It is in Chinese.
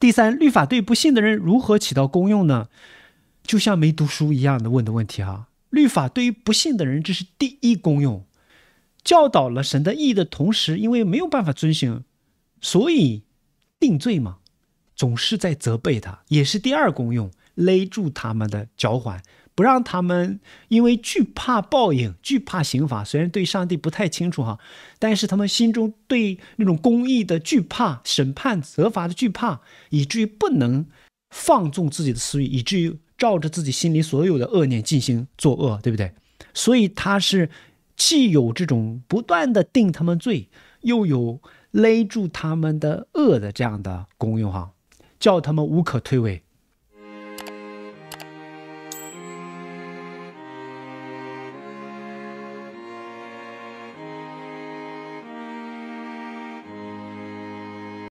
第三，律法对不信的人如何起到功用呢？就像没读书一样的问的问题哈。律法对于不信的人，这是第一功用，教导了神的意义的同时，因为没有办法遵循，所以定罪嘛，总是在责备他，也是第二功用，勒住他们的脚踝，不让他们因为惧怕报应、惧怕刑罚，虽然对上帝不太清楚哈，但是他们心中对那种公义的惧怕、审判责罚的惧怕，以至于不能放纵自己的私欲，以至于照着自己心里所有的恶念进行作恶，对不对？所以他是既有这种不断的定他们罪，又有勒住他们的恶的这样的功用哈，叫他们无可推诿。